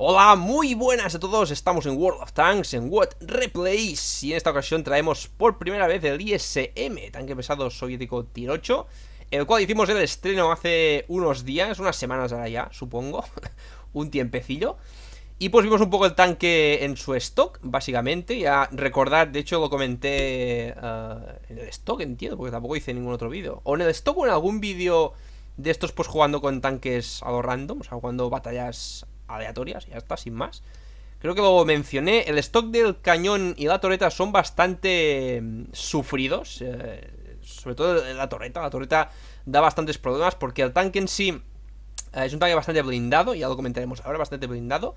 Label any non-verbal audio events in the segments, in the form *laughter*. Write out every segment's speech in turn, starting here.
Hola, muy buenas a todos, estamos en World of Tanks, en What Replays y en esta ocasión traemos por primera vez el ISM, tanque pesado soviético Tier 8 el cual hicimos el estreno hace unos días, unas semanas ahora ya, supongo, *laughs* un tiempecillo y pues vimos un poco el tanque en su stock, básicamente. Ya recordar, de hecho lo comenté eh, en el stock, entiendo, porque tampoco hice ningún otro vídeo. O en el stock o en algún vídeo de estos pues jugando con tanques a lo random, o sea, jugando batallas aleatorias, ya está, sin más. Creo que lo mencioné, el stock del cañón y la torreta son bastante mm, sufridos, eh, sobre todo la torreta, la torreta da bastantes problemas porque el tanque en sí eh, es un tanque bastante blindado, ya lo comentaremos ahora, bastante blindado.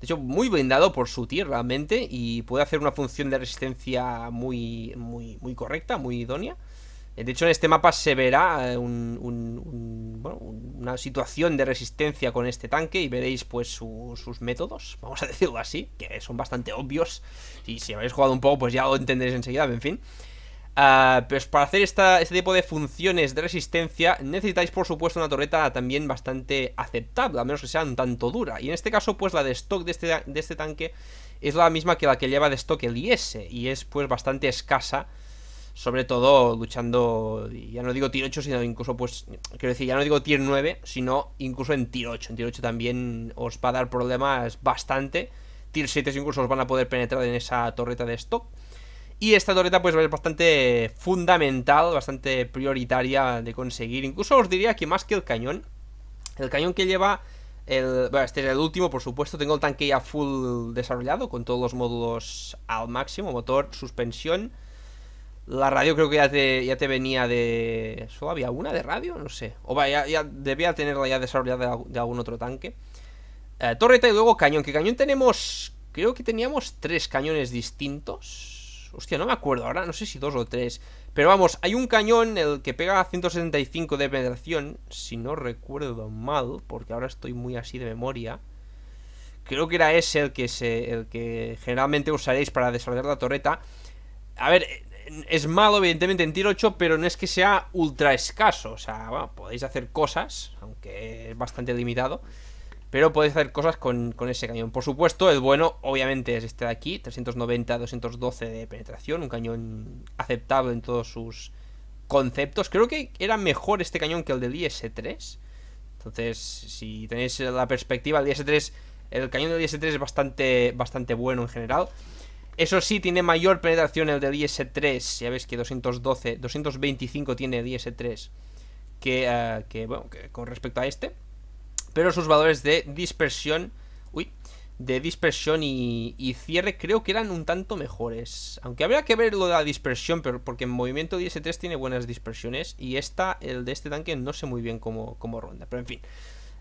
De hecho, muy blindado por su tier realmente y puede hacer una función de resistencia muy, muy correcta, muy idónea. Eh, de hecho, en este mapa se verá eh, una situación de resistencia con este tanque y veréis pues sus métodos, vamos a *laughs* decirlo así, que son bastante obvios. Y si habéis jugado un poco, pues ya lo entenderéis enseguida, en fin. Ah, pues para hacer este tipo de funciones de resistencia necesitáis por supuesto una torreta también bastante aceptable, a menos que sea un tanto dura. Y en este caso pues la de stock de este, de este tanque es la misma que la que lleva de stock el IS y es pues bastante escasa sobre todo luchando, ya no digo tier 8, sino incluso, pues, quiero decir, ya no digo tier 9, sino incluso en tier 8. En tier 8 también os va a dar problemas bastante. Tier 7 incluso os van a poder penetrar en esa torreta de stock. Y esta torreta pues es bastante fundamental, bastante prioritaria de conseguir. Incluso os diría que más que el cañón, el cañón que lleva el, bueno, este es el último, por supuesto. Tengo el tanque ya full desarrollado, con todos los módulos al máximo, motor, suspensión la radio creo que ya te, venía de... ¿Solo había una de radio? No sé. O va, ya, debía tenerla ya desarrollada de, algún otro tanque. Eh, torreta y luego cañón. Que cañón tenemos... Creo que teníamos tres cañones distintos. Hostia, no me acuerdo ahora. No sé si dos o tres. Pero vamos, hay un cañón el que pega 175 de penetración. Si no recuerdo mal, porque ahora estoy muy así de memoria. Creo que era ese el que, se, el que generalmente usaréis para desarrollar la torreta. A ver, eh, es malo, evidentemente, en tiro 8, pero no es que sea ultra escaso. O sea, podéis hacer cosas, aunque es bastante limitado. Pero podéis hacer cosas con, ese cañón. Por supuesto, el bueno, obviamente, es este de aquí. 390, 212 de penetración. Un cañón aceptable en todos sus conceptos. Creo que era mejor este cañón que el del IS-3. Entonces, si tenéis la perspectiva del IS-3, el cañón del IS-3 es bastante, bastante bueno en general. Eso sí, tiene mayor penetración el de IS-3. Ya ves que 212, 225 tiene ds 3 que, ah, que, bueno, con respecto a este. Pero sus valores de dispersión... Uy, de dispersión y, cierre creo que eran un tanto mejores. Aunque habría que ver lo de la dispersión, pero porque en movimiento ds 3 tiene buenas dispersiones y esta, el de este tanque no sé muy bien cómo, cómo ronda. Pero en fin,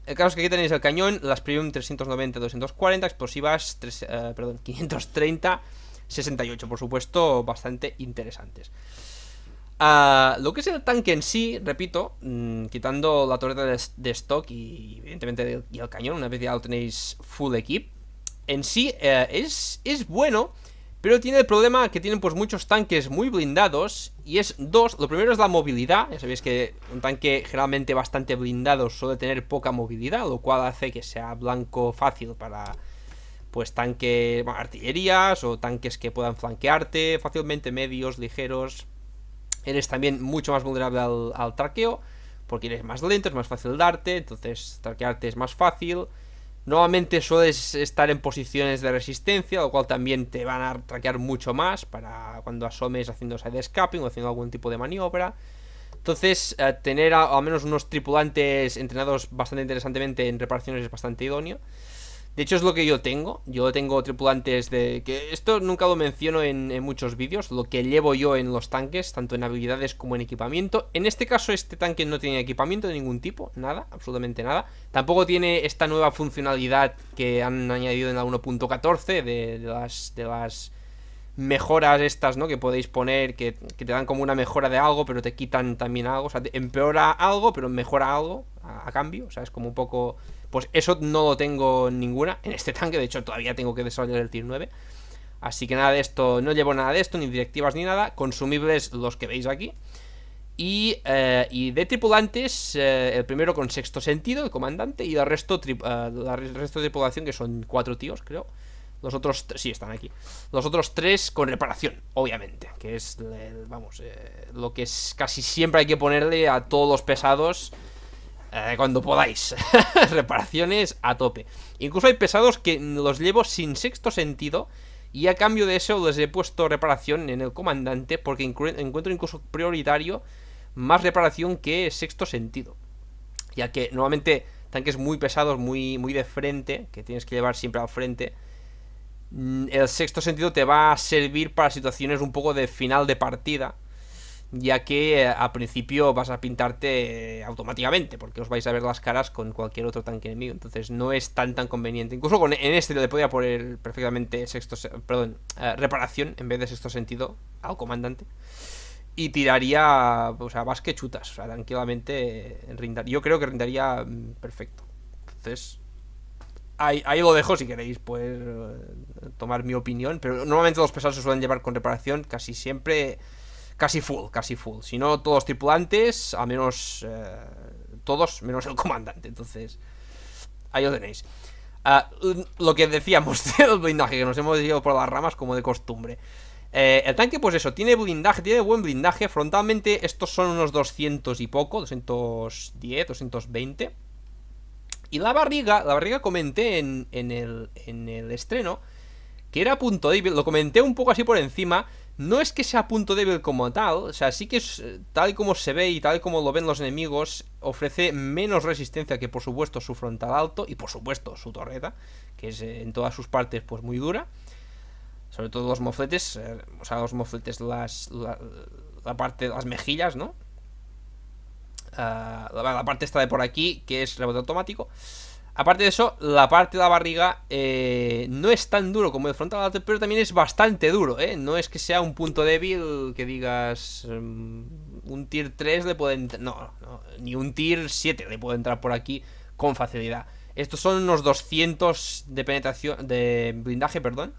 el caso es que aquí tenéis el cañón, las Premium 390, 240, explosivas eh, perdón, 530, 68, por supuesto, bastante interesantes. Ah, lo que es el tanque en sí, repito, mm, quitando la torreta de, stock y evidentemente el cañón, una vez ya lo tenéis full equip, en sí eh, es, es bueno, pero tiene el problema que tienen pues muchos tanques muy blindados y es dos, lo primero es la movilidad, ya sabéis que un tanque generalmente bastante blindado suele tener poca movilidad, lo cual hace que sea blanco fácil para pues tanques, artillerías o tanques que puedan flanquearte fácilmente, medios, ligeros. Eres también mucho más vulnerable al, al traqueo porque eres más lento, es más fácil darte, entonces traquearte es más fácil. Nuevamente sueles estar en posiciones de resistencia, lo cual también te van a traquear mucho más para cuando asomes haciendo side escaping o haciendo algún tipo de maniobra. Entonces, eh, tener al menos unos tripulantes entrenados bastante interesantemente en reparaciones es bastante idóneo. De hecho es lo que yo tengo. Yo tengo tripulantes de... que Esto nunca lo menciono en, muchos vídeos, lo que llevo yo en los tanques, tanto en habilidades como en equipamiento. En este caso este tanque no tiene equipamiento de ningún tipo, nada, absolutamente nada. Tampoco tiene esta nueva funcionalidad que han añadido en la 1.14 de, las... De las mejoras estas, ¿no? Que podéis poner, que, te dan como una mejora de algo, pero te quitan también algo. O sea, empeora algo, pero mejora algo a, a cambio. O sea, es como un poco pues eso no lo tengo ninguna en este tanque. De hecho, todavía tengo que desarrollar el tier 9. Así que nada de esto, no llevo nada de esto, ni directivas ni nada. Consumibles los que veis aquí. Y, eh, y de tripulantes, eh, el primero con sexto sentido, el comandante, y el resto, eh, resto de tripulación, que son cuatro tíos, creo. Los otros, sí, están aquí. Los otros tres con reparación, obviamente. Que es, vamos, lo que es casi siempre hay que ponerle a todos los pesados eh, cuando podáis. *laughs* Reparaciones a tope. Incluso hay pesados que los llevo sin sexto sentido. Y a cambio de eso les he puesto reparación en el comandante porque encuentro incluso prioritario más reparación que sexto sentido. Ya que nuevamente tanques muy pesados, muy, muy de frente, que tienes que llevar siempre al frente, mm, el sexto sentido te va a servir para situaciones un poco de final de partida ya que eh, a principio vas a pintarte eh, automáticamente, porque os vais a ver las caras con cualquier otro tanque enemigo, entonces no es tan tan conveniente. Incluso con, en este le podría poner perfectamente sexto, perdón, eh, reparación en vez de sexto sentido al comandante. Y tiraría, o sea, vas que chutas, o sea, tranquilamente rindar. Yo creo que rindaría mm, perfecto. Entonces, Ahí, ahí, lo dejo si queréis pues tomar mi opinión, pero normalmente los pesados se suelen llevar con reparación casi siempre Casi full, casi full. Si no, todos tripulantes, a menos... Eh, todos, menos el comandante. Entonces, ahí lo tenéis. Ah, lo que decíamos *laughs* del blindaje, que nos hemos ido por las ramas como de costumbre. Eh, el tanque, pues eso, tiene blindaje, tiene buen blindaje. Frontalmente, estos son unos 200 y poco, 210, 220. Y la barriga, la barriga comenté en, el, en el estreno, que era punto débil. Lo comenté un poco así por encima, no es que sea punto débil como tal, o sea, sí que es, eh, tal como se ve y tal como lo ven los enemigos, ofrece menos resistencia que por supuesto su frontal alto y por supuesto su torreta, que es eh, en todas sus partes pues muy dura. Sobre todo los mofletes, eh, o sea, los mofletes, las, la, parte parte, las mejillas, ¿no? Ah, la, la, parte esta de por aquí, que es rebote automático. Aparte de eso, la parte de la barriga eh, no es tan duro como el frontal pero también es bastante duro, ¿eh? No es que sea un punto débil que digas... Mm, un tier 3 le puede entrar... No, no, ni un tier 7 le puede entrar por aquí con facilidad. Estos son unos 200 de penetración... de blindaje, perdón,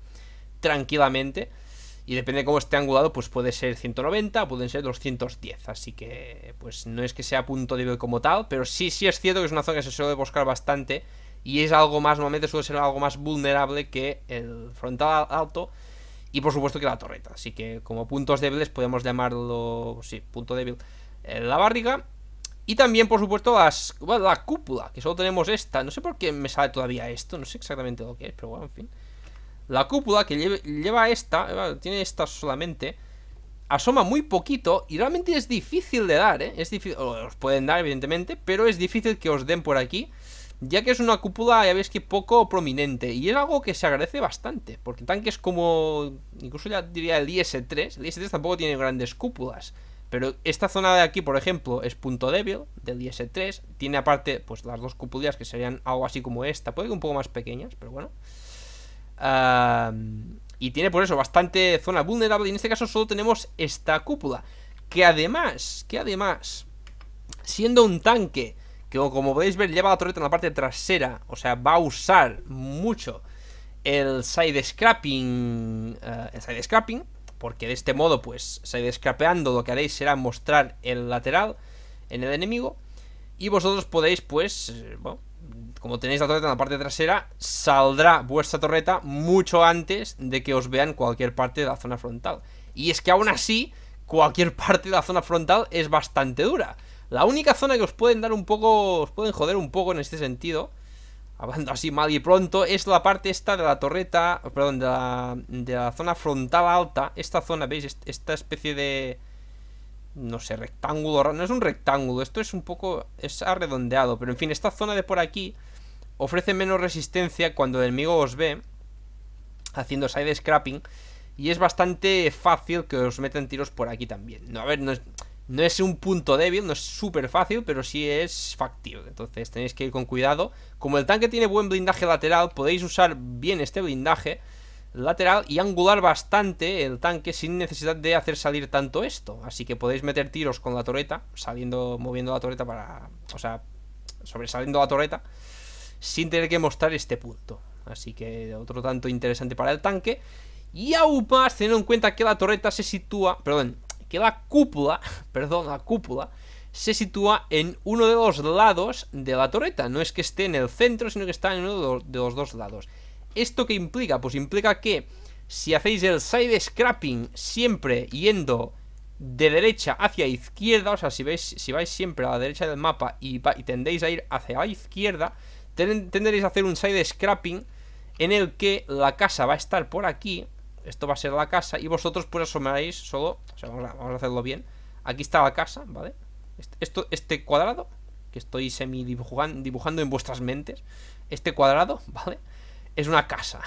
tranquilamente. Y depende de cómo esté angulado, pues puede ser 190, pueden ser 210. Así que, pues no es que sea punto débil como tal, pero sí, sí es cierto que es una zona que se suele buscar bastante. Y es algo más, normalmente suele ser algo más vulnerable que el frontal alto. Y por supuesto que la torreta. Así que como puntos débiles podemos llamarlo, sí, punto débil. Eh, la barriga. Y también, por supuesto, las, la cúpula, que solo tenemos esta. No sé por qué me sale todavía esto, no sé exactamente lo que es, pero bueno, en fin. La cúpula que lleva esta, eh, tiene esta solamente, asoma muy poquito y realmente es difícil de dar, ¿eh? Es difícil, os pueden dar evidentemente, pero es difícil que os den por aquí, ya que es una cúpula, ya veis que poco prominente, y es algo que se agradece bastante, porque tanques como, incluso ya diría el IS-3, el IS-3 tampoco tiene grandes cúpulas, pero esta zona de aquí, por ejemplo, es punto débil del IS-3, tiene aparte, pues las dos cúpulas que serían algo así como esta, puede que un poco más pequeñas, pero bueno y tiene por eso bastante zona vulnerable. Y en este caso solo tenemos esta cúpula. Que además, que además, siendo un tanque que como podéis ver lleva la torreta en la parte trasera, o sea, va a usar mucho el side scrapping, eh, el side scrapping, porque de este modo, pues, side scrapeando lo que haréis será mostrar el lateral en el enemigo y vosotros podéis, pues, eh, bueno, como tenéis la torreta en la parte trasera, saldrá vuestra torreta mucho antes de que os vean cualquier parte de la zona frontal. Y es que aún así, cualquier *laughs* parte de la zona frontal es bastante dura. La única zona que os pueden dar un poco, os pueden joder un poco en este sentido, hablando así mal y pronto, es la parte esta de la torreta, perdón, de la, de la zona frontal alta, esta zona, ¿veis? Esta especie de, no sé, rectángulo, no es un rectángulo, esto es un poco, es arredondeado, pero en fin, esta zona de por aquí ofrece menos resistencia cuando el enemigo os ve haciendo side scrapping y es bastante fácil que os metan tiros por aquí también. No, a ver, no es, un punto débil, no es súper fácil, pero sí es factible. Entonces tenéis que ir con cuidado. Como el tanque tiene buen blindaje lateral, podéis usar bien este blindaje lateral y angular bastante el tanque sin necesidad de hacer salir tanto esto. Así que podéis meter tiros con la torreta, saliendo, moviendo la torreta para... O sea, sobresaliendo la torreta sin tener que mostrar este punto. Así que otro tanto interesante para el tanque. Y aún más teniendo en cuenta que la torreta se sitúa, perdón, que la cúpula, *laughs* perdón, la cúpula se sitúa en uno de los lados de la torreta. No es que esté en el centro, sino que está en uno de los dos lados. ¿Esto qué implica? Pues implica que si hacéis el side scrapping siempre yendo de derecha hacia izquierda, o sea, si, veis, si vais siempre a la derecha del mapa y, y tendéis a ir hacia la izquierda, tendréis que hacer un side scrapping en el que la casa va a estar por aquí, esto va a ser la casa, y vosotros pues asomaréis solo, vamos a, hacerlo bien, aquí está la casa, ¿vale? Este, esto, este cuadrado, que estoy semi dibujando, en vuestras mentes, este cuadrado, *laughs* ¿vale? Es una casa.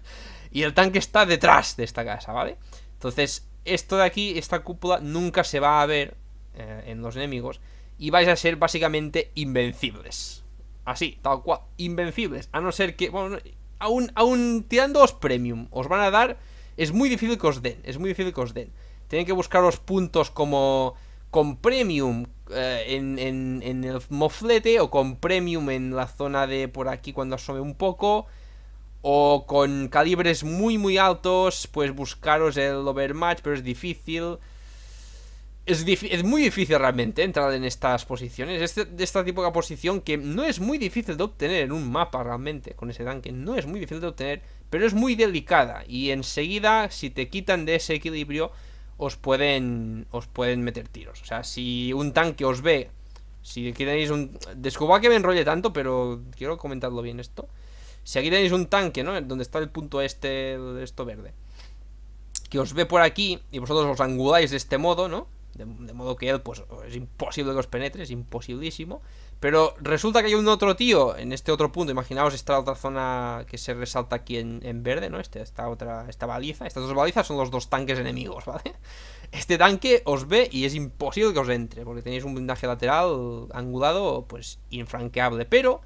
*laughs* y el tanque está detrás de esta casa, ¿vale? Entonces, esto de aquí, esta cúpula, nunca se va a ver eh, en los enemigos. Y vais a ser básicamente invencibles. Así, tal cual. Invencibles. A no ser que. Bueno, aún, aún tirándoos premium. Os van a dar. Es muy difícil que os den. Es muy difícil que os den. Tienen que buscar los puntos como. Con premium eh, en, en el moflete. O con premium en la zona de por aquí cuando asome un poco o con calibres muy muy altos, pues buscaros el overmatch, pero es difícil es, muy difícil realmente entrar en estas posiciones. Este, esta tipo de posición que no es muy difícil de obtener en un mapa realmente con ese tanque. No es muy difícil de obtener, pero es muy delicada. Y enseguida, si te quitan de ese equilibrio, os pueden, os pueden meter tiros. O sea, si un tanque os ve, si aquí tenéis un... Disculpa que me enrolle tanto, pero quiero comentarlo bien esto. Si aquí tenéis un tanque, ¿no? Donde está el punto este, esto verde. Que os ve por aquí y vosotros os anguláis de este modo, ¿no? de, modo que él, pues, es imposible que os penetre, es imposibilísimo. Pero resulta que hay un otro tío en este otro punto. Imaginaos esta otra zona que se resalta aquí en, verde, ¿no? Este, esta otra, esta baliza. Estas dos balizas son los dos tanques enemigos, ¿vale? Este tanque os ve y es imposible que os entre, porque tenéis un blindaje lateral angulado, pues, infranqueable. Pero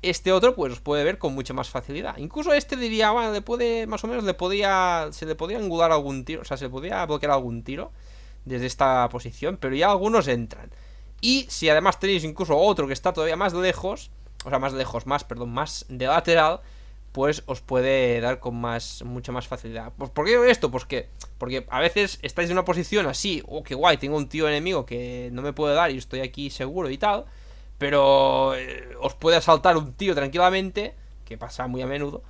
este otro pues os puede ver con mucha más facilidad. Incluso este diría, bueno, le puede, más o menos le podía, se le podía angular algún tiro, o sea, se le podía bloquear algún tiro desde esta posición, pero ya algunos entran. Y si además tenéis incluso otro que está todavía más lejos, o sea, más lejos, más, perdón, más de lateral, pues os puede dar con más mucha más facilidad. Pues, ¿Por qué esto? Pues que, porque a veces estáis en una posición así, oh, qué guay, tengo un tío enemigo que no me puede dar y estoy aquí seguro y tal, pero eh, os puede asaltar un tío tranquilamente, que pasa muy a menudo,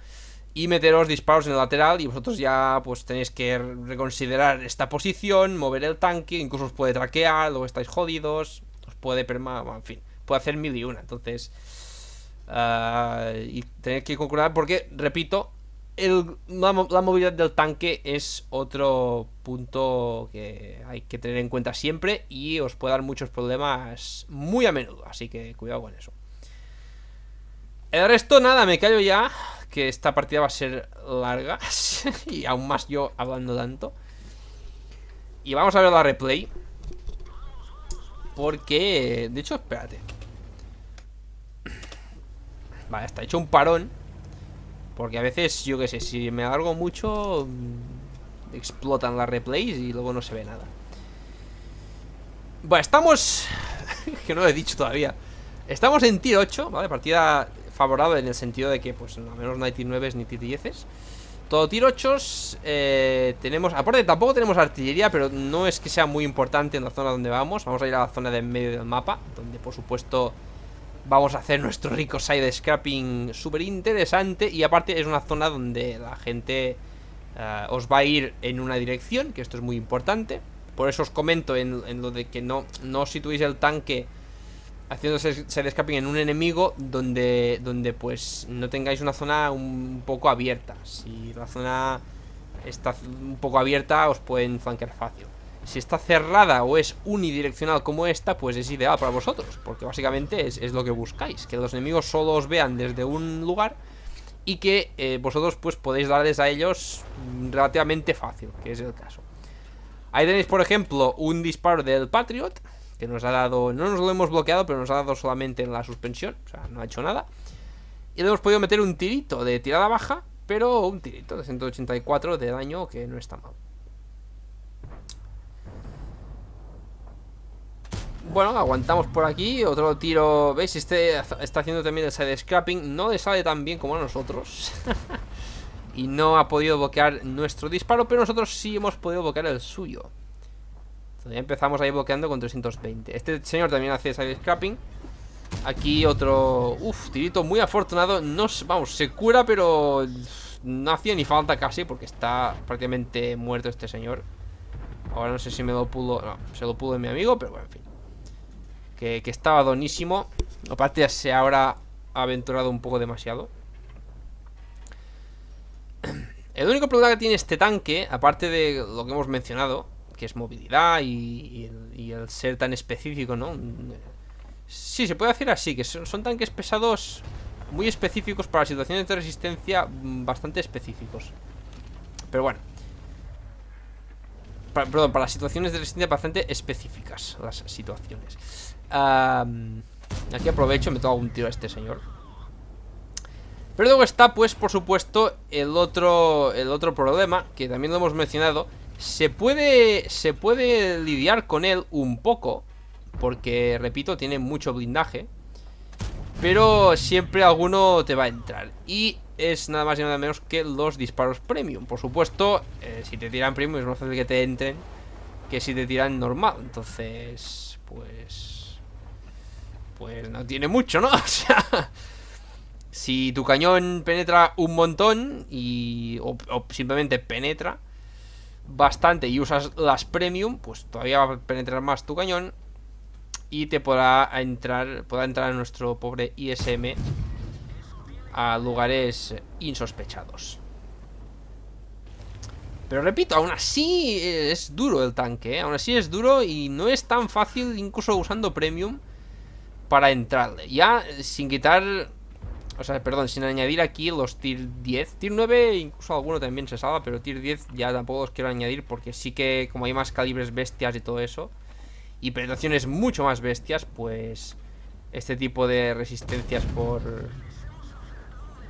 y meteros disparos en el lateral y vosotros ya pues tenéis que reconsiderar esta posición, mover el tanque, incluso os puede traquear, luego estáis jodidos, os puede perma, en fin, puede hacer mil y una, entonces... Uh, y tenéis que concordar porque, repito, la, movilidad del tanque es otro punto que hay que tener en cuenta siempre y os puede dar muchos problemas muy a menudo, así que cuidado con eso. El resto nada, me callo ya Que esta partida va a ser larga *laughs* Y aún más yo hablando tanto Y vamos a ver la replay Porque... De hecho, espérate Vale, está hecho un parón Porque a veces, yo qué sé Si me largo mucho mm, Explotan las replays y luego no se ve nada Bueno, estamos... *laughs* que no lo he dicho todavía Estamos en tier 8, ¿vale? Partida favorable en el sentido de que, pues, al menos no hay t 9 ni t 10 Todo tirochos eh, tenemos... Aparte, tampoco tenemos artillería, pero no es que sea muy importante en la zona donde vamos. Vamos a ir a la zona de en medio del mapa, donde, por supuesto, vamos a hacer nuestro rico side scrapping súper interesante. Y aparte, es una zona donde la gente eh, os va a ir en una dirección, que esto es muy importante. Por eso os comento en, en lo de que no, no situéis el tanque haciendo scaping en un enemigo donde, donde pues no tengáis una zona un poco abierta. Si la zona está un poco abierta os pueden flanquear fácil. Si está cerrada o es unidireccional como esta, pues es ideal para vosotros, porque básicamente es, lo que buscáis, que los enemigos solo os vean desde un lugar y que eh, vosotros pues podéis darles a ellos relativamente fácil, que es el caso. Ahí tenéis, por ejemplo, un disparo del Patriot, que nos ha dado, no nos lo hemos bloqueado, pero nos ha dado solamente en la suspensión, o sea, no ha hecho nada. Y le hemos podido meter un tirito de tirada baja, pero un tirito de 184 de daño, que no está mal. Bueno, aguantamos por aquí, otro tiro, ¿veis? Este está haciendo también el side scrapping, no le sale tan bien como a nosotros. *laughs* y no ha podido bloquear nuestro disparo, pero nosotros sí hemos podido bloquear el suyo empezamos ahí bloqueando con 320 Este señor también hace side scrapping Aquí otro... Uf, tirito muy afortunado Vamos, se cura pero... No hacía ni falta casi porque está prácticamente muerto este señor Ahora no sé si me lo pudo... No, se lo pudo mi amigo, pero bueno, en fin Que, que estaba donísimo Aparte ya se habrá aventurado un poco demasiado El único problema que tiene este tanque Aparte de lo que hemos mencionado que es movilidad y, el, ser tan específico, ¿no? Sí, se puede hacer así, que son, tanques pesados muy específicos para situaciones de resistencia mm, bastante específicos. Pero bueno. perdón, para situaciones de resistencia bastante específicas. Las situaciones. aquí aprovecho me tomo un tiro a este señor. Pero luego está, pues, por supuesto, el otro, el otro problema, que también lo hemos mencionado, se puede, se puede lidiar con él un poco, porque, repito, tiene mucho blindaje. Pero siempre alguno te va a entrar. Y es nada más y nada menos que los disparos premium. Por supuesto, eh, si te tiran premium es más fácil que te entren que si te tiran normal. Entonces, pues... Pues no tiene mucho, ¿no? *laughs* O sea... Si tu cañón penetra un montón y... o simplemente penetra bastante y usas las premium, pues todavía va a penetrar más tu cañón y te podrá entrar, podrá entrar nuestro pobre ISM a lugares insospechados. Pero repito, aún así eh, es duro el tanque, eh. aún así es duro y no es tan fácil incluso usando premium para entrarle. Ya sin quitar o sea, perdón, sin añadir aquí los tier 10. Tier 9 incluso alguno también se salva, pero tier 10 ya tampoco os quiero añadir porque sí que como hay más calibres bestias y todo eso, y penetraciones mucho más bestias, pues este tipo de resistencias por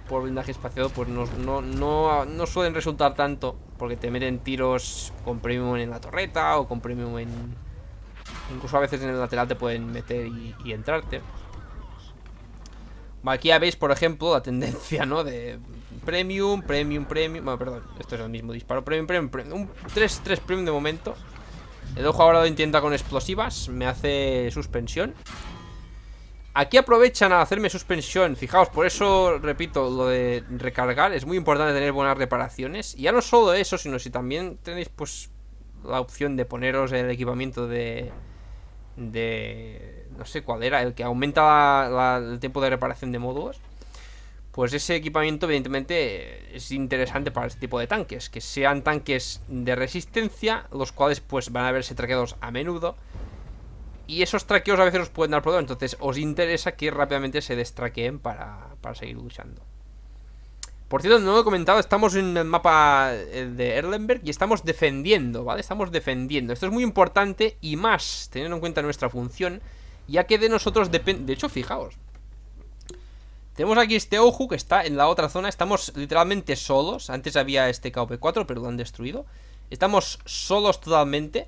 por blindaje espaciado pues no, no, suelen resultar tanto porque te meten tiros con premium en la torreta o con premium en... Incluso a veces en el lateral te pueden meter y entrarte. Aquí ya veis, por ejemplo, la tendencia, ¿no? De premium, premium, premium. Bueno, perdón, esto es el mismo disparo. Premium, premium, premium. Un 3-3 premium de momento. El ojo ahora lo intenta con explosivas. Me hace suspensión. Aquí aprovechan a hacerme suspensión. Fijaos, por eso, repito, lo de recargar. Es muy importante tener buenas reparaciones. Y ya no solo eso, sino si también tenéis, pues, la opción de poneros el equipamiento de... De no sé cuál era, el que aumenta el tiempo de reparación de módulos. Pues ese equipamiento evidentemente es interesante para este tipo de tanques, que sean tanques de resistencia, los cuales pues van a verse traqueados a menudo. Y esos traqueos a veces os pueden dar problemas, entonces os interesa que rápidamente se destraqueen para, para seguir luchando. Por cierto, no lo he comentado, estamos en el mapa eh, de Erlenberg y estamos defendiendo, ¿vale? Estamos defendiendo. Esto es muy importante y más, teniendo en cuenta nuestra función, ya que de nosotros depende... De hecho, fijaos. Tenemos aquí este ojo que está en la otra zona. Estamos literalmente solos. Antes había este KOP4, pero lo han destruido. Estamos solos totalmente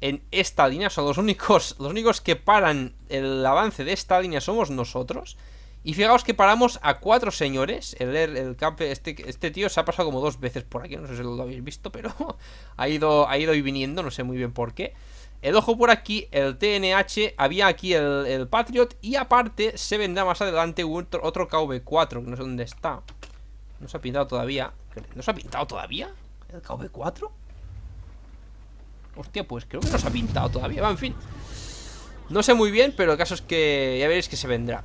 en esta línea. son los únicos, los únicos que paran el avance de esta línea somos nosotros. Y fijaos que paramos a cuatro señores. El, el este, este, tío se ha pasado como dos veces por aquí. No sé si lo habéis visto, pero *laughs* ha ido, ha ido y viniendo. No sé muy bien por qué el ojo por aquí, el TNH, había aquí el, Patriot y aparte se vendrá más adelante otro, otro KV4, que no sé dónde está. No se ha pintado todavía. ¿No se ha pintado todavía? ¿El KV4? Hostia, pues creo que no se ha pintado todavía. Va, en fin. No sé muy bien, pero el caso es que ya veréis que se vendrá.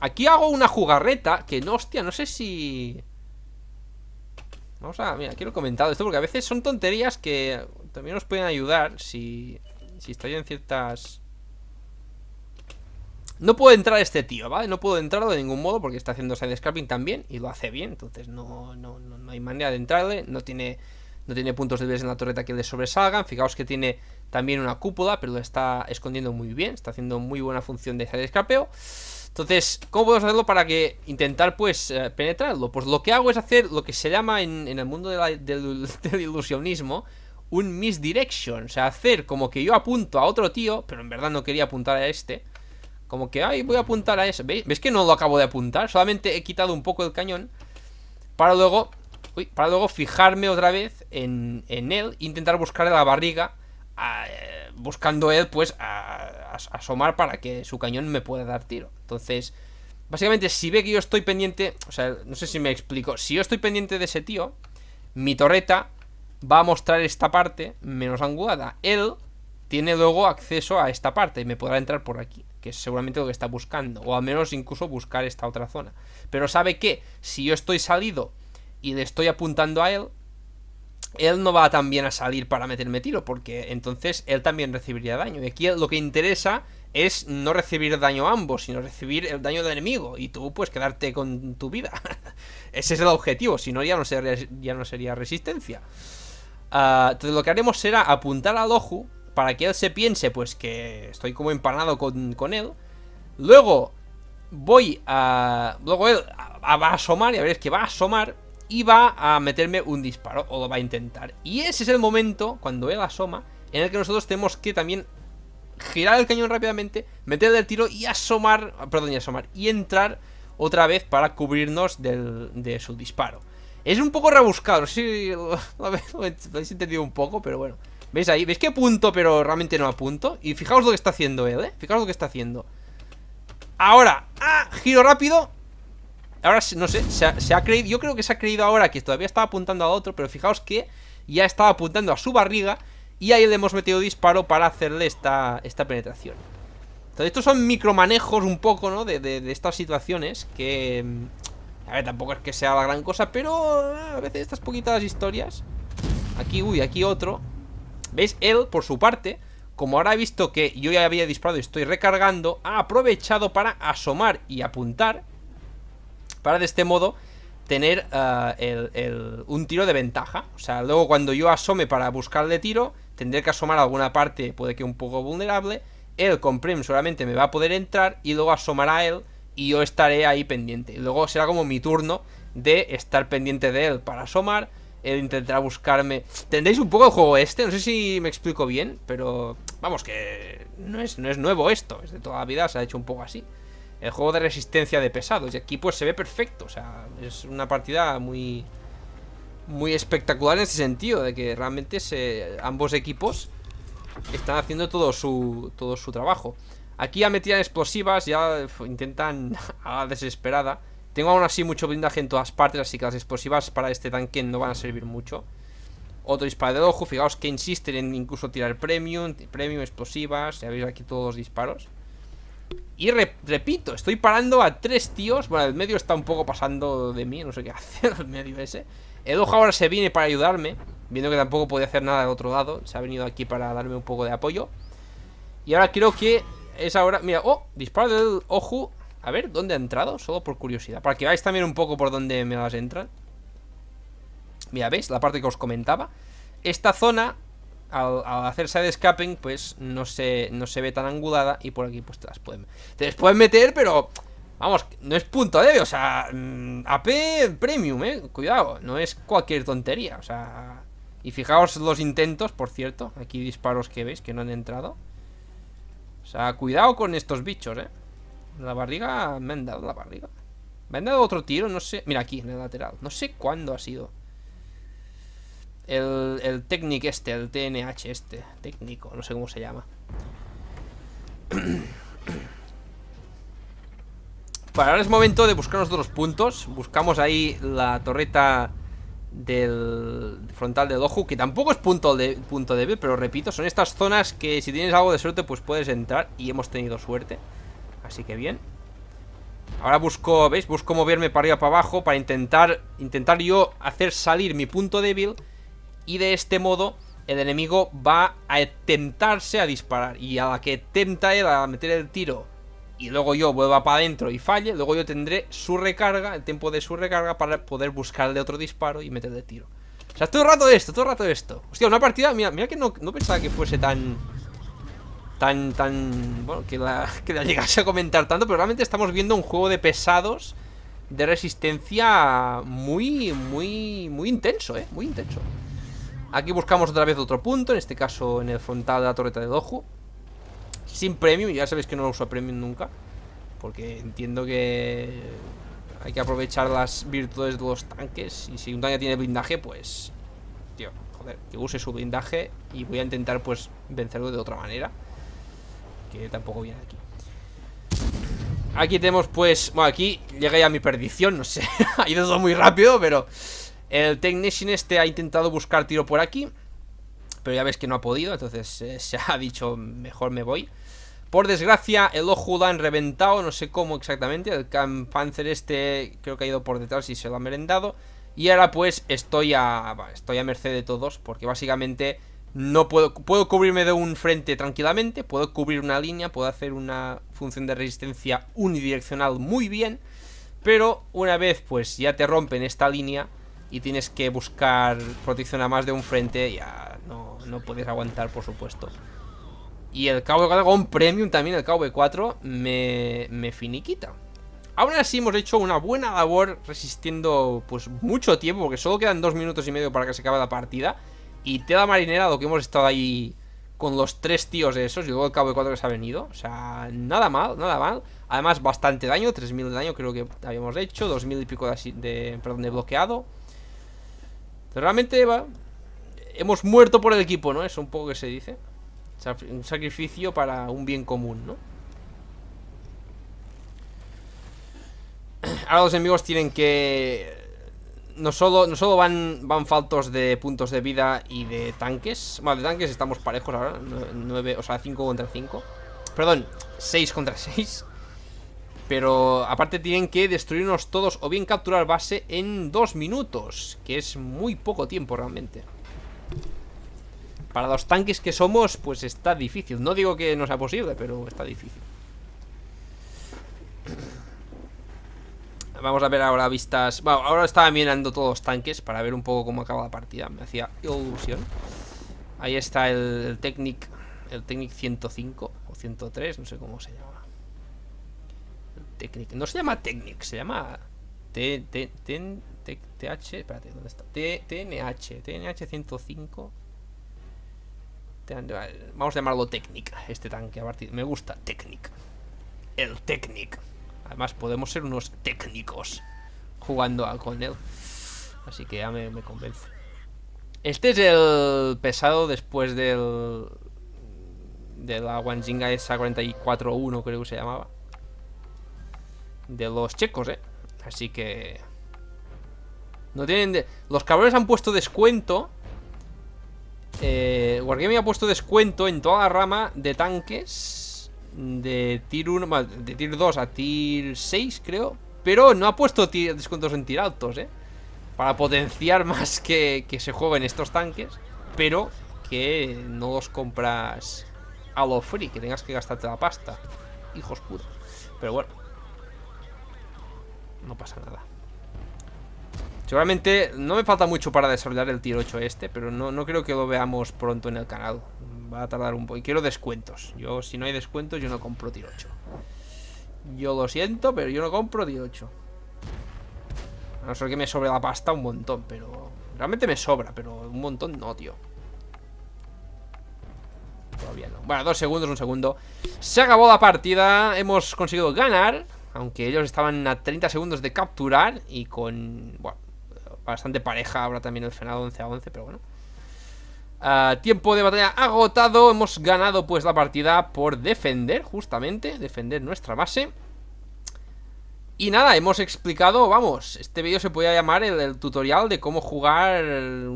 Aquí hago una jugarreta que no, hostia, no sé si... Vamos a... Mira, quiero comentar esto porque a veces son tonterías que también nos pueden ayudar si... Si estoy en ciertas... No puedo entrar este tío, ¿vale? No puedo entrarlo de ningún modo porque está haciendo side scrapping también y lo hace bien, entonces no, no, hay manera de entrarle, no tiene, no tiene puntos débiles en la torreta que le sobresalgan, fijaos que tiene también una cúpula, pero lo está escondiendo muy bien, está haciendo muy buena función de side scrapeo. Entonces, ¿cómo podemos hacerlo para que intentar, pues, eh, penetrarlo? Pues lo que hago es hacer lo que se llama en, el mundo del, *laughs* del ilusionismo, un misdirection. O sea, hacer como que yo apunto a otro tío, pero en verdad no quería apuntar a este. Como que, ay, voy a apuntar a ese. ¿Veis? que no lo acabo de apuntar? Solamente he quitado un poco el cañón para luego, para luego fijarme otra vez en, en él, intentar buscarle la barriga, eh, buscando él, pues, asomar para que su cañón me pueda dar tiro. Entonces, básicamente, si ve que yo estoy pendiente, o sea, no sé si me explico, si yo estoy pendiente de ese tío, mi torreta va a mostrar esta parte menos anguada Él tiene luego acceso a esta parte y me podrá entrar por aquí, que es seguramente lo que está buscando, o al menos incluso buscar esta otra zona. Pero sabe que si yo estoy salido y le estoy apuntando a él, él no va también a salir para meterme tiro, porque entonces él también recibiría daño. Y aquí lo que interesa es no recibir daño a ambos, sino recibir el daño del enemigo y tú pues quedarte con tu vida. *laughs* Ese es el objetivo, si no ya no sería resistencia. Ah, entonces lo que haremos será apuntar al ojo para que él se piense pues que estoy como empanado con, él. Luego voy a... Luego él a, va a asomar, y a ver es que va a asomar y va a meterme un disparo o lo va a intentar. Y ese es el momento, cuando él asoma, en el que nosotros tenemos que también girar el cañón rápidamente, meterle el tiro y asomar, perdón, y asomar, y entrar otra vez para cubrirnos del, de su disparo. Es un poco rebuscado, sí, si *laughs* lo, habéis entendido un poco, pero bueno. ¿Veis ahí? ¿Veis que apunto, pero realmente no apunto? Y fijaos lo que está haciendo él, ¿eh? Fijaos lo que está haciendo. Ahora, ¡ah! Giro rápido. Ahora, no sé, se ha, creído, yo creo que se ha creído ahora que todavía estaba apuntando a otro, pero fijaos que ya estaba apuntando a su barriga y ahí le hemos metido disparo para hacerle esta, esta penetración. Entonces estos son micromanejos un poco, ¿no? de estas situaciones que mm, a ver, tampoco es que sea la gran cosa, pero eh, a veces estas poquitas historias. Aquí, uy, aquí otro. ¿Veis? Él, por su parte, como ahora he visto que yo ya había disparado y estoy recargando, ha aprovechado para asomar y apuntar. Para de este modo tener eh, un tiro de ventaja. O sea, luego cuando yo asome para buscarle tiro, tendré que asomar a alguna parte, puede que un poco vulnerable. Él con prem solamente me va a poder entrar y luego asomará a él y yo estaré ahí pendiente. Luego será como mi turno de estar pendiente de él para asomar. Él intentará buscarme. Tendréis un poco el juego este, no sé si me explico bien, pero vamos, que no es, no es nuevo esto. Es de toda la vida, se ha hecho un poco así. El juego de resistencia de pesados. Y aquí pues se ve perfecto. O sea, es una partida muy. Muy espectacular en ese sentido. De que realmente se, ambos equipos están haciendo todo su. todo su trabajo. Aquí ya metían explosivas, ya intentan *laughs* a la desesperada. Tengo aún así mucho blindaje en todas partes, así que las explosivas para este tanque no van a servir mucho. Otro disparo de ojo, fijaos que insisten en incluso tirar premium, premium, explosivas, ya veis aquí todos los disparos. Y repito, estoy parando a tres tíos. Bueno, el medio está un poco pasando de mí, no sé qué *laughs* hacer el medio ese. El ojo ahora se viene para ayudarme, viendo que tampoco podía hacer nada del otro lado. Se ha venido aquí para darme un poco de apoyo. Y ahora creo que es ahora... Mira, oh, disparo del ojo. A ver, ¿dónde ha entrado? Solo por curiosidad. Para que veáis también un poco por dónde me las entran. Mira, ¿veis? La parte que os comentaba. Esta zona, al, hacerse de escaping, pues no se, no se ve tan angulada. Y por aquí, pues te las pueden... Te las meter, pero... Vamos, no es punto débil, o sea, mm, AP Premium, eh, cuidado, no es cualquier tontería, o sea... Y fijaos los intentos, por cierto, aquí disparos que veis que no han entrado. O sea, cuidado con estos bichos, ¿eh? La barriga... Me han dado la barriga. Me han dado otro tiro, no sé... Mira, aquí, en el lateral. No sé cuándo ha sido. El, el este, el TNH este. Técnico, no sé cómo se llama. *clears throat* Para ahora es momento de buscarnos los puntos. Buscamos ahí la torreta del frontal del ojo que tampoco es punto, de, punto débil, pero repito, son estas zonas que si tienes algo de suerte pues puedes entrar y hemos tenido suerte, así que bien. Ahora busco, ¿veis? Busco moverme para arriba para abajo para intentar, intentar yo hacer salir mi punto débil y de este modo el enemigo va a tentarse a disparar y a la que tenta él a meter el tiro y luego yo vuelva para adentro y falle, luego yo tendré su recarga, el tiempo de su recarga para poder buscarle otro disparo y meterle tiro. O sea, todo el rato esto, todo el rato esto. Hostia, una partida, mira, que no, pensaba que fuese tan... Tan, tan... Bueno, que la, *laughs* que llegase a comentar tanto, pero realmente estamos viendo un juego de pesados de resistencia muy, muy, muy intenso, ¿eh? Muy intenso. Aquí buscamos otra vez otro punto, en este caso en el frontal de la torreta de Doju sin premium, ya sabéis que no lo uso a premium nunca Porque entiendo que hay que aprovechar las virtudes de los tanques Y si un tanque tiene blindaje, pues... Tío, joder, que use su blindaje y voy a intentar pues vencerlo de otra manera Que tampoco viene aquí Aquí tenemos pues... Bueno, aquí llega ya mi perdición, no sé *laughs* Ha ido todo muy rápido, pero... El Technician este ha intentado buscar tiro por aquí Pero ya ves que no ha podido Entonces eh, se ha dicho mejor me voy por desgracia, el ojo lo han reventado, no sé cómo exactamente. El Camp Panzer este creo que ha ido por detrás y se lo han merendado. Y ahora pues estoy a, estoy a merced de todos, porque básicamente no puedo, puedo cubrirme de un frente tranquilamente, puedo cubrir una línea, puedo hacer una función de resistencia unidireccional muy bien, pero una vez pues ya te rompen esta línea y tienes que buscar protección a más de un frente, ya no, no puedes aguantar por supuesto. Y el cabo 4 con Premium también, el de 4 me, finiquita. Aún así hemos hecho una buena labor resistiendo pues mucho tiempo, porque solo quedan dos minutos y medio para que se acabe la partida. Y te da marinera lo que hemos estado ahí con los tres tíos de esos y luego el cabo de cuatro que se ha venido. O sea, nada mal, nada mal. Además, bastante daño, 3000 de daño creo que habíamos hecho, 2000 y pico de, perdón, bloqueado. Pero realmente va, hemos muerto por el equipo, ¿no? Es un poco que se dice. Un sacrificio para un bien común, ¿no? Ahora los enemigos tienen que... No solo, no solo van, van faltos de puntos de vida y de tanques. Bueno, de tanques estamos parejos ahora. 9, o sea, 5 contra 5. Perdón, 6 contra 6. *laughs* Pero aparte tienen que destruirnos todos o bien capturar base en 2 minutos. Que es muy poco tiempo realmente para los tanques que somos, pues está difícil. No digo que no sea posible, pero está difícil. Vamos a ver ahora vistas... Bueno, ahora estaba mirando todos los tanques para ver un poco cómo acaba la partida. Me hacía ilusión. Ahí está el, el Technic el Technic 105 o 103, no sé cómo se llama. Technic, no se llama Technic, se llama T, T, T, TH, espérate, ¿dónde está? T, TNH, TNH 105. Este vamos a llamarlo técnica este tanque a partir. Me gusta, técnica El técnico Además, podemos ser unos técnicos jugando con él. Así que ya me, convence. Este es el pesado después del. De la Wanjinga esa 44-1, creo que se llamaba. De los checos, eh. Así que. No tienen. Los cabrones han puesto descuento eh, me ha puesto descuento en toda la rama de tanques de tier 1, de tier 2 a tier 6, creo. Pero no ha puesto descuentos en tier eh, Para potenciar *laughs* más que, que se jueguen estos tanques, pero que no los compras a lo free, que tengas que gastarte la pasta. Hijos putos. Pero bueno, no pasa nada. Seguramente no me falta mucho para desarrollar el tier 8 este, pero no, no creo que lo veamos pronto en el canal. Va a tardar un poco. Y quiero descuentos. Yo, si no hay descuentos, yo no compro tier 8. Yo lo siento, pero yo no compro tier 8. A no ser que me sobre la pasta un montón, pero... Realmente me sobra, pero un montón no, tío. Todavía no. Bueno, dos segundos, un segundo. Se acabó la partida. Hemos conseguido ganar. Aunque ellos estaban a 30 segundos de capturar. Y con... Bueno, bastante pareja ahora también el frenado 11 a 11, pero bueno. Ah, tiempo de batalla agotado, hemos ganado pues la partida por defender, justamente, defender nuestra base. Y nada, hemos explicado, vamos, este vídeo se podía llamar el, tutorial de cómo jugar en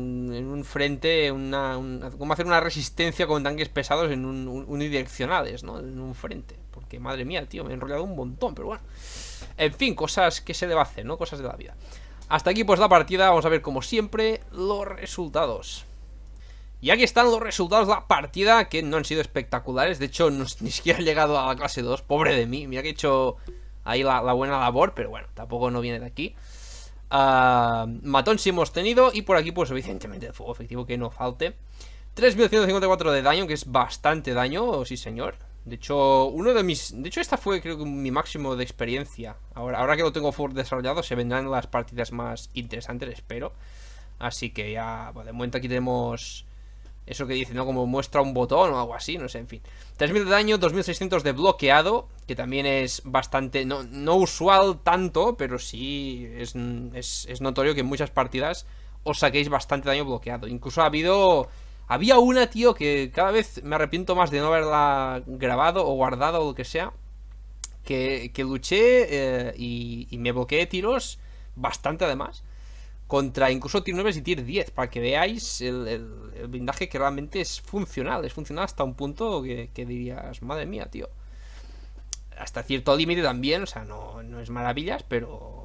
un frente, una, cómo hacer una resistencia con tanques pesados en unidireccionales, ¿no? En un frente. Porque madre mía, tío, me he enrollado un montón, pero bueno. En fin, cosas que se debe hacer, ¿no? Cosas de la vida. Hasta aquí pues la partida, vamos a ver como siempre los resultados. Y aquí están los resultados de la partida, que no han sido espectaculares. De hecho, ni siquiera ha llegado a la clase 2. Pobre de mí. Mira que he hecho ahí la, buena labor, pero bueno, tampoco no viene de aquí. Ah, matón sí hemos tenido. Y por aquí, pues, suficientemente de fuego efectivo que no falte. 3.154 de daño, que es bastante daño, sí señor. De hecho, uno de mis... De hecho, esta fue creo que mi máximo de experiencia. Ahora, ahora que lo tengo desarrollado, se vendrán las partidas más interesantes, espero. Así que ya, bueno, de momento aquí tenemos... Eso que dice, ¿no? Como muestra un botón o algo así, no sé, en fin. 3.000 de daño, 2.600 de bloqueado, que también es bastante... No, usual tanto, pero sí es, es notorio que en muchas partidas os saquéis bastante daño bloqueado. Incluso ha habido había una, tío, que cada vez me arrepiento más de no haberla grabado o guardado o lo que sea. Que, que luché eh, y, y, me bloqueé tiros bastante además. Contra incluso tier 9 y tier 10. Para que veáis el, blindaje que realmente es funcional. Es funcional hasta un punto que, que dirías, madre mía, tío. Hasta cierto límite también. O sea, no, no es maravillas, pero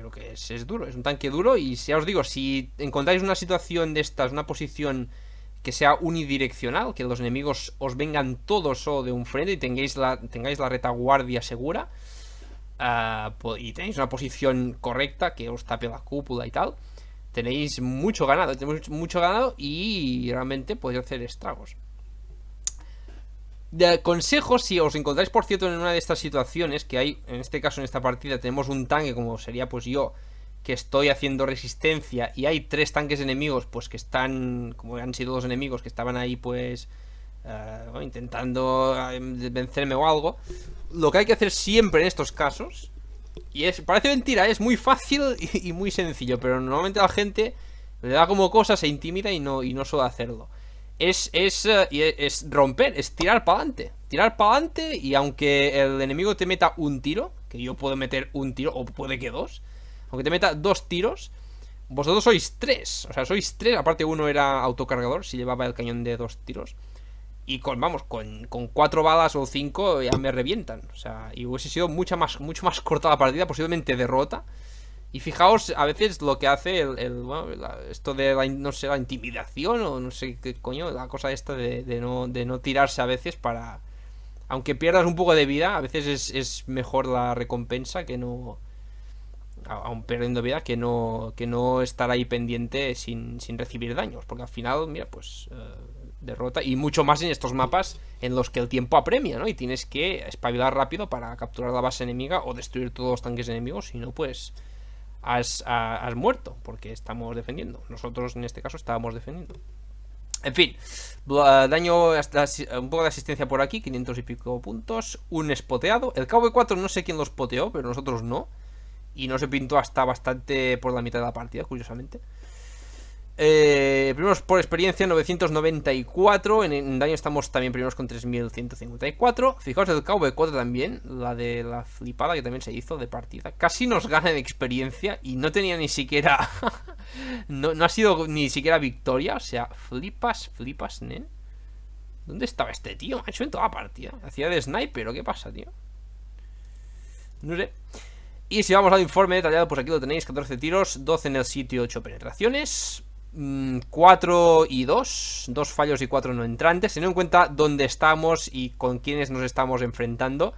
creo que es, duro, es un tanque duro y ya os digo, si encontráis una situación de estas, una posición que sea unidireccional, que los enemigos os vengan todos o de un frente y tengáis la, tengáis la retaguardia segura ah, y tenéis una posición correcta que os tape la cúpula y tal, tenéis mucho ganado, tenéis mucho ganado y realmente podéis hacer estragos. De consejo, si os encontráis, por cierto, en una de estas situaciones, que hay, en este caso, en esta partida, tenemos un tanque, como sería pues yo, que estoy haciendo resistencia, y hay tres tanques enemigos, pues que están, como han sido dos enemigos, que estaban ahí, pues, eh, intentando eh, vencerme o algo. Lo que hay que hacer siempre en estos casos, y es, parece mentira, es muy fácil *laughs* y, muy sencillo, pero normalmente la gente le da como cosa, se intimida y no, y no suele hacerlo. Eh, es, es, romper, es tirar para adelante. Tirar para adelante y aunque el enemigo te meta un tiro, que yo puedo meter un tiro, o puede que dos, aunque te meta dos tiros, vosotros sois tres. O sea, sois tres, aparte uno era autocargador, si llevaba el cañón de dos tiros. Y con, vamos, con, cuatro balas o cinco ya me revientan. O sea, y hubiese sido mucha más, mucho más corta la partida, posiblemente derrota. Y fijaos, a veces lo que hace el, esto de la, no sé, la intimidación o no sé qué coño, la cosa esta de, no, de no tirarse a veces para... Aunque pierdas un poco de vida, a veces es, mejor la recompensa que no... Aún perdiendo vida, que no, que no estar ahí pendiente sin, sin recibir daños. Porque al final, mira, pues... Eh, derrota y mucho más en estos mapas en los que el tiempo apremia, ¿no? Y tienes que espabilar rápido para capturar la base enemiga o destruir todos los tanques enemigos, si no, pues has, muerto, porque estamos defendiendo. Nosotros en este caso estábamos defendiendo. En fin, daño, un poco de asistencia por aquí, 500 y pico puntos, un espoteado. El KV4 no sé quién lo espoteó pero nosotros no. Y no se pintó hasta bastante por la mitad de la partida, curiosamente. Eh, Primero por experiencia 994. En, daño estamos también primeros con 3154. Fijaos el KV4 también, la de la flipada que también se hizo de partida. Casi nos gana en experiencia y no tenía ni siquiera. *laughs* no, ha sido ni siquiera victoria. O sea, flipas, flipas, nen. ¿Dónde estaba este tío, Ha hecho En toda la partida. Hacía de sniper, ¿o qué pasa, tío? No sé. Y si vamos al informe detallado, pues aquí lo tenéis, 14 tiros, 12 en el sitio, 8 penetraciones. 4 mm, y 2, dos fallos y cuatro no entrantes, teniendo en cuenta dónde estamos y con quiénes nos estamos enfrentando.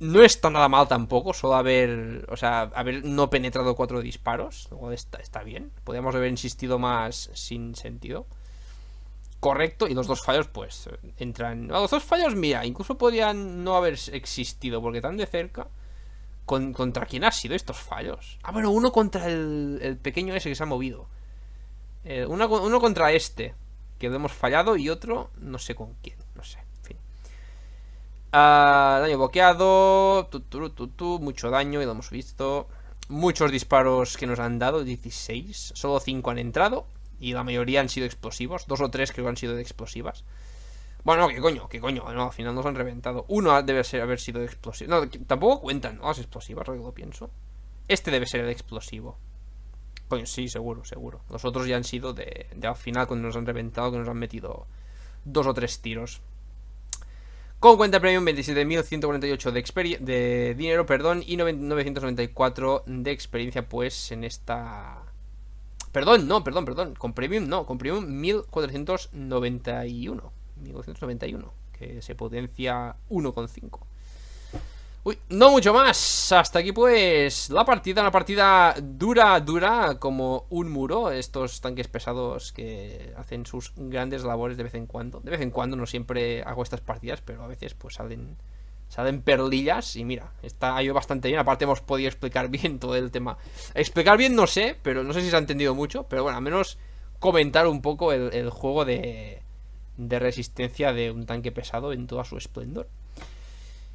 No está nada mal tampoco, solo haber, o sea, haber no penetrado cuatro disparos, está, está bien. Podríamos haber insistido más sin sentido. Correcto, y los dos fallos pues entran... Los dos fallos, mira, incluso podrían no haber existido, porque tan de cerca... ¿Contra quién han sido estos fallos? Ah, bueno, uno contra el pequeño ese que se ha movido. Eh, uno, contra este, que lo hemos fallado, y otro no sé con quién, no sé. En fin ah, daño bloqueado. mucho daño, y lo hemos visto. Muchos disparos que nos han dado, 16. Solo 5 han entrado. Y la mayoría han sido explosivos. Dos o tres creo que han sido de explosivas. Bueno, qué coño, qué coño. No, al final nos han reventado. Uno debe ser, haber sido explosivo. No, tampoco cuentan ¿no? las explosivas, Lo que lo pienso. Este debe ser el explosivo. Pues sí, seguro, seguro. Los otros ya han sido de, al final cuando nos han reventado, que nos han metido dos o tres tiros. Con cuenta premium 27.148 de, de dinero perdón, y 994 de experiencia pues en esta... Perdón, no, perdón, perdón. Con premium no, con premium 1.491. 1.491, que se potencia 1,5. Uy, no mucho más. Hasta aquí pues la partida, una partida dura, dura como un muro. Estos tanques pesados que hacen sus grandes labores de vez en cuando. De vez en cuando no siempre hago estas partidas, pero a veces pues salen salen perlillas y mira, está ido bastante bien. Aparte hemos podido explicar *laughs* bien todo el tema. Explicar bien no sé, pero no sé si se ha entendido mucho, pero bueno, al menos comentar un poco el, juego de, de resistencia de un tanque pesado en todo su esplendor.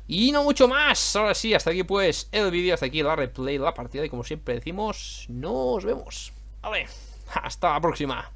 Y no mucho más. Ahora sí, hasta aquí pues el vídeo, hasta aquí la replay la partida. Y como siempre decimos, nos vemos. Vale, hasta la próxima.